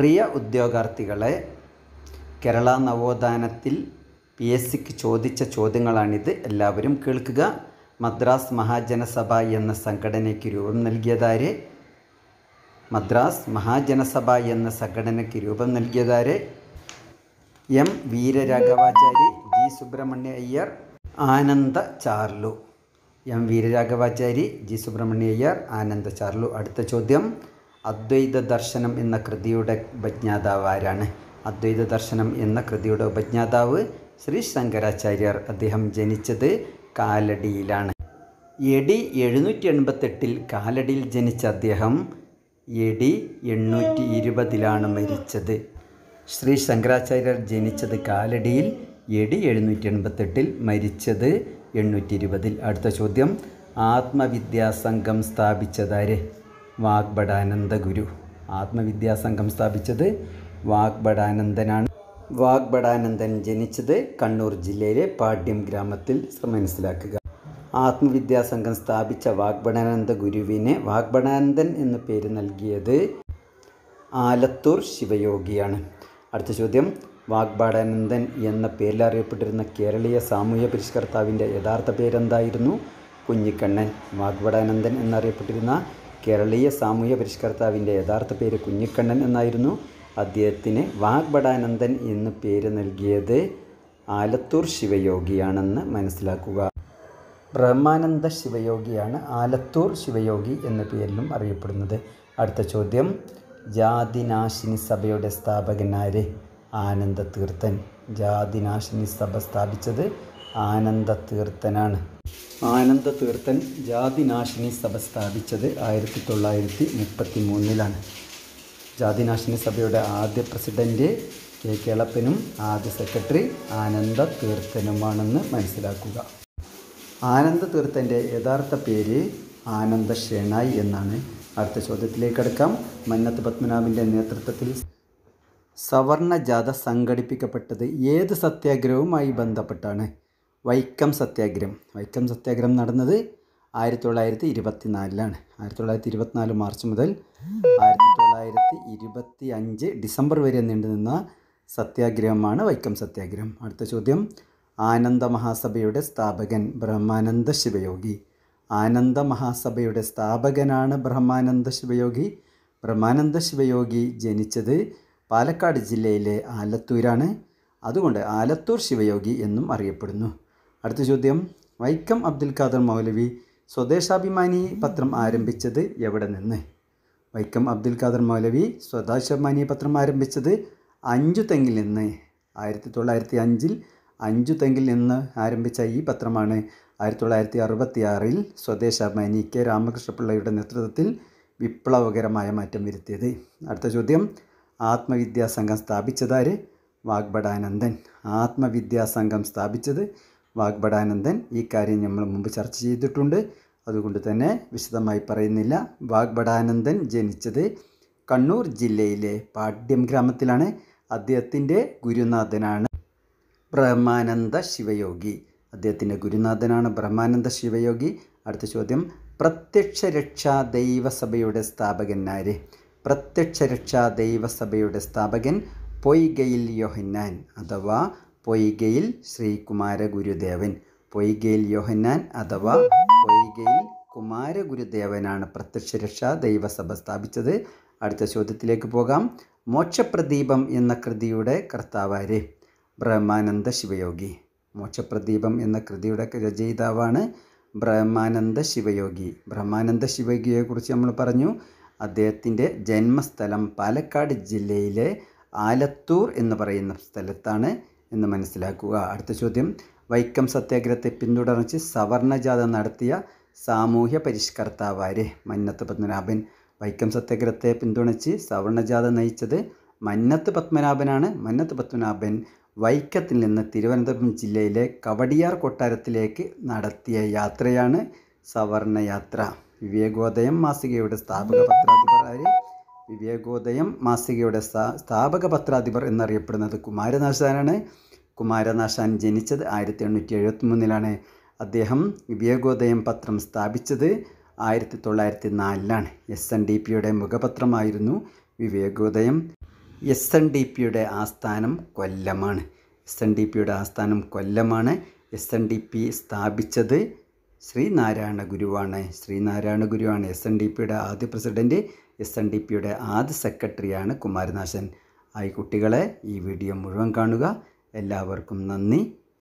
പ്രിയ ഉദ്യോഗാർത്ഥികളെ കേരള നവോത്ഥാനത്തിൽ P S സിക്ക് ചോദിച്ച ചോദ്യങ്ങളാണിത് എല്ലാവരും കേൾക്കുക മദ്രാസ് മഹാജനസഭ എന്ന സംഘടനയ്ക്ക് രൂപം നൽകിയതാരെ മദ്രാസ് മഹാജനസഭ എന്ന സംഘടനയ്ക്ക് രൂപം നൽകിയതാരെ M Veeraraghavachari G Subramania Iyer Ananda Charlu M Veeraraghavachari G Subramania Iyer Ananda Charlu അടുത്ത ചോദ്യം അദ്വൈത ദർശനം എന്ന കൃതിയുടെ ഉപജ്ഞാതാവ് ആരാണ് അദ്വൈത ദർശനം എന്ന കൃതിയുടെ ഉപജ്ഞാതാവ് ശ്രീ ശങ്കരാചാര്യർ അദ്ദേഹം ജനിച്ചത് കാലടിയിലാണ് എ ഡി എഴുന്നൂറ്റി എൺപത്തെട്ടിൽ കാലടിയിൽ ജനിച്ച അദ്ദേഹം എ ഡി എണ്ണൂറ്റി ഇരുപതിലാണ് മരിച്ചത് ശ്രീ ശങ്കരാചാര്യർ ജനിച്ചത് കാലടിയിൽ എ ഡി എഴുന്നൂറ്റി എൺപത്തെട്ടിൽ മരിച്ചത് എണ്ണൂറ്റി ഇരുപതിൽ അടുത്ത ചോദ്യം ആത്മവിദ്യാസംഘം സ്ഥാപിച്ചതാരെ വാഗ്ഭടാനന്ദ ഗുരു ആത്മവിദ്യാസംഘം സ്ഥാപിച്ചത് വാഗ്ഭടാനന്ദനാണ് വാഗ്ഭടാനന്ദൻ ജനിച്ചത് കണ്ണൂർ ജില്ലയിലെ പാഠ്യം ഗ്രാമത്തിൽ മനസ്സിലാക്കുക ആത്മവിദ്യാസംഘം സ്ഥാപിച്ച വാഗ്ഭടാനന്ദ ഗുരുവിനെ വാഗ്ഭടാനന്ദൻ എന്ന പേര് നൽകിയത് ആലത്തൂർ ശിവയോഗിയാണ് അടുത്ത ചോദ്യം വാഗ്ബടാനന്ദൻ എന്ന പേരിൽ അറിയപ്പെട്ടിരുന്ന കേരളീയ സാമൂഹ്യ പരിഷ്കർത്താവിൻ്റെ യഥാർത്ഥ പേരെന്തായിരുന്നു കുഞ്ഞിക്കണ്ണൻ വാഗ്ഭടാനന്ദൻ എന്നറിയപ്പെട്ടിരുന്ന കേരളീയ സാമൂഹ്യ പരിഷ്കർത്താവിൻ്റെ യഥാർത്ഥ പേര് കുഞ്ഞിക്കണ്ണൻ എന്നായിരുന്നു അദ്ദേഹത്തിന് വാഗ്ബടാനന്ദൻ എന്ന് പേര് നൽകിയത് ആലത്തൂർ ശിവയോഗിയാണെന്ന് മനസ്സിലാക്കുക ബ്രഹ്മാനന്ദ ശിവയോഗിയാണ് ആലത്തൂർ ശിവയോഗി എന്ന പേരിലും അറിയപ്പെടുന്നത് അടുത്ത ചോദ്യം ജാതിനാശിനി സഭയുടെ സ്ഥാപകനാരെ ആനന്ദ തീർത്ഥൻ ജാതിനാശിനി സഭ സ്ഥാപിച്ചത് ആനന്ദ തീർത്ഥനാണ് ആനന്ദ തീർത്ഥൻ ജാതിനാശിനി സഭ സ്ഥാപിച്ചത് ആയിരത്തി തൊള്ളായിരത്തി മുപ്പത്തി മൂന്നിലാണ് ജാതിനാശിനി സഭയുടെ ആദ്യ പ്രസിഡൻറ്റ് കെ കേളപ്പനും ആദ്യ സെക്രട്ടറി ആനന്ദ തീർത്ഥനുമാണെന്ന് മനസ്സിലാക്കുക ആനന്ദ തീർത്ഥൻ്റെ യഥാർത്ഥ പേര് ആനന്ദ ഷേണായി എന്നാണ് അടുത്ത ചോദ്യത്തിലേക്ക് അടക്കാം മന്നത്ത് പത്മനാഭിൻ്റെ നേതൃത്വത്തിൽ സവർണ ജാഥ സംഘടിപ്പിക്കപ്പെട്ടത് ഏത് സത്യാഗ്രഹവുമായി ബന്ധപ്പെട്ടാണ് വൈക്കം സത്യാഗ്രഹം വൈക്കം സത്യാഗ്രഹം നടന്നത് ആയിരത്തി തൊള്ളായിരത്തി ഇരുപത്തി നാലിലാണ് ആയിരത്തി തൊള്ളായിരത്തി ഇരുപത്തിനാല് മാർച്ച് മുതൽ ആയിരത്തി തൊള്ളായിരത്തി ഇരുപത്തി അഞ്ച് ഡിസംബർ വരെ നീണ്ടു നിന്ന സത്യാഗ്രഹമാണ് വൈക്കം സത്യാഗ്രഹം അടുത്ത ചോദ്യം ആനന്ദ മഹാസഭയുടെ സ്ഥാപകൻ ബ്രഹ്മാനന്ദ ശിവയോഗി ആനന്ദ മഹാസഭയുടെ സ്ഥാപകനാണ് ബ്രഹ്മാനന്ദ ശിവയോഗി ബ്രഹ്മാനന്ദ ശിവയോഗി ജനിച്ചത് പാലക്കാട് ജില്ലയിലെ ആലത്തൂരാണ് അതുകൊണ്ട് ആലത്തൂർ ശിവയോഗി എന്നും അറിയപ്പെടുന്നു അടുത്ത ചോദ്യം വൈക്കം അബ്ദുൽ ഖാദർ മൗലവി സ്വദേശാഭിമാനി പത്രം ആരംഭിച്ചത് എവിടെ നിന്ന് വൈക്കം അബ്ദുൽ ഖാദർ മൗലവി സ്വദേശാഭിമാനി പത്രം ആരംഭിച്ചത് അഞ്ചു തെങ്ങിൽ നിന്ന് ആയിരത്തി തൊള്ളായിരത്തി അഞ്ചിൽ അഞ്ചു തെങ്കിൽ നിന്ന് ആരംഭിച്ച ഈ പത്രമാണ് ആയിരത്തി തൊള്ളായിരത്തി അറുപത്തി ആറിൽ സ്വദേശാഭിമാനി കെ രാമകൃഷ്ണപിള്ളയുടെ നേതൃത്വത്തിൽ വിപ്ലവകരമായ മാറ്റം വരുത്തിയത് അടുത്ത ചോദ്യം ആത്മവിദ്യാസംഘം സ്ഥാപിച്ചതാര് വാഗ്ബടാനന്ദൻ ആത്മവിദ്യാസംഘം സ്ഥാപിച്ചത് വാഗ്ഭടാനന്ദൻ ഈ കാര്യം നമ്മൾ മുമ്പ് ചർച്ച ചെയ്തിട്ടുണ്ട് അതുകൊണ്ട് തന്നെ വിശദമായി പറയുന്നില്ല വാഗ്ഭടാനന്ദൻ ജനിച്ചത് കണ്ണൂർ ജില്ലയിലെ പാഠ്യം ഗ്രാമത്തിലാണ് അദ്ദേഹത്തിൻ്റെ ഗുരുനാഥനാണ് ബ്രഹ്മാനന്ദ ശിവയോഗി അദ്ദേഹത്തിൻ്റെ ഗുരുനാഥനാണ് ബ്രഹ്മാനന്ദ ശിവയോഗി അടുത്ത ചോദ്യം പ്രത്യക്ഷ രക്ഷാ ദൈവസഭയുടെ സ്ഥാപകനാര് പ്രത്യക്ഷ രക്ഷാ ദൈവസഭയുടെ സ്ഥാപകൻ പൊയ്ഗയിൽ യോഹന്നാൻ അഥവാ പൊയ്കയിൽ ശ്രീകുമാരഗുരുദേവൻ പൊയ്കയിൽ യോഹന്നാൻ അഥവാ പൊയ്കയിൽ കുമാരഗുരുദേവനാണ് പ്രത്യക്ഷരക്ഷ ദൈവസഭ സ്ഥാപിച്ചത് അടുത്ത ചോദ്യത്തിലേക്ക് പോകാം മോക്ഷപ്രദീപം എന്ന കൃതിയുടെ കർത്താവാര് ബ്രഹ്മാനന്ദ ശിവയോഗി മോക്ഷപ്രദീപം എന്ന കൃതിയുടെ രചയിതാവാണ് ബ്രഹ്മാനന്ദ ശിവയോഗി ബ്രഹ്മാനന്ദ ശിവയോഗിയെക്കുറിച്ച് നമ്മൾ പറഞ്ഞു അദ്ദേഹത്തിൻ്റെ ജന്മസ്ഥലം പാലക്കാട് ജില്ലയിലെ ആലത്തൂർ എന്ന് പറയുന്ന സ്ഥലത്താണ് എന്ന് മനസ്സിലാക്കുക അടുത്ത ചോദ്യം വൈക്കം സത്യാഗ്രഹത്തെ പിന്തുടർന്ന് സവർണജാഥ നടത്തിയ സാമൂഹ്യ പരിഷ്കർത്താവാരെ മന്നത്ത് പത്മനാഭൻ വൈക്കം സത്യാഗ്രഹത്തെ പിന്തുണച്ച് സവർണജാഥ നയിച്ചത് മന്നത്ത് പത്മനാഭനാണ് മന്നത്ത് പത്മനാഭൻ വൈക്കത്തിൽ നിന്ന് തിരുവനന്തപുരം ജില്ലയിലെ കവടിയാർ കൊട്ടാരത്തിലേക്ക് നടത്തിയ യാത്രയാണ് സവർണയാത്ര വിവേകോദയം മാസികയുടെ സ്ഥാപക പത്രാധിപരായി വിവേകോദയം മാസികയുടെ സ്ഥാ സ്ഥാപക പത്രാധിപർ എന്നറിയപ്പെടുന്നത് കുമാരനാശാനാണ് കുമാരനാശാൻ ജനിച്ചത് ആയിരത്തി എണ്ണൂറ്റി എഴുപത്തി മൂന്നിലാണ് അദ്ദേഹം വിവേകോദയം പത്രം സ്ഥാപിച്ചത് ആയിരത്തി തൊള്ളായിരത്തി നാലിലാണ് എസ് എൻ ഡി പിയുടെ മുഖപത്രമായിരുന്നു വിവേകോദയം എസ് എൻ ഡി പിയുടെ ആസ്ഥാനം കൊല്ലമാണ് എസ് എൻ ഡി പിയുടെ ആസ്ഥാനം കൊല്ലമാണ് എസ് എൻ ഡി പി സ്ഥാപിച്ചത് ശ്രീനാരായണ ഗുരുവാണ് ശ്രീനാരായണ ഗുരുവാണ് എസ് എൻ ഡി പിയുടെ ആദ്യ പ്രസിഡൻറ്റ് എസ് എൻ ഡി പിയുടെ ആദ്യ സെക്രട്ടറിയാണ് കുമാരനാശൻ ആയി കുട്ടികളെ ഈ വീഡിയോ മുഴുവൻ കാണുക എല്ലാവർക്കും നന്ദി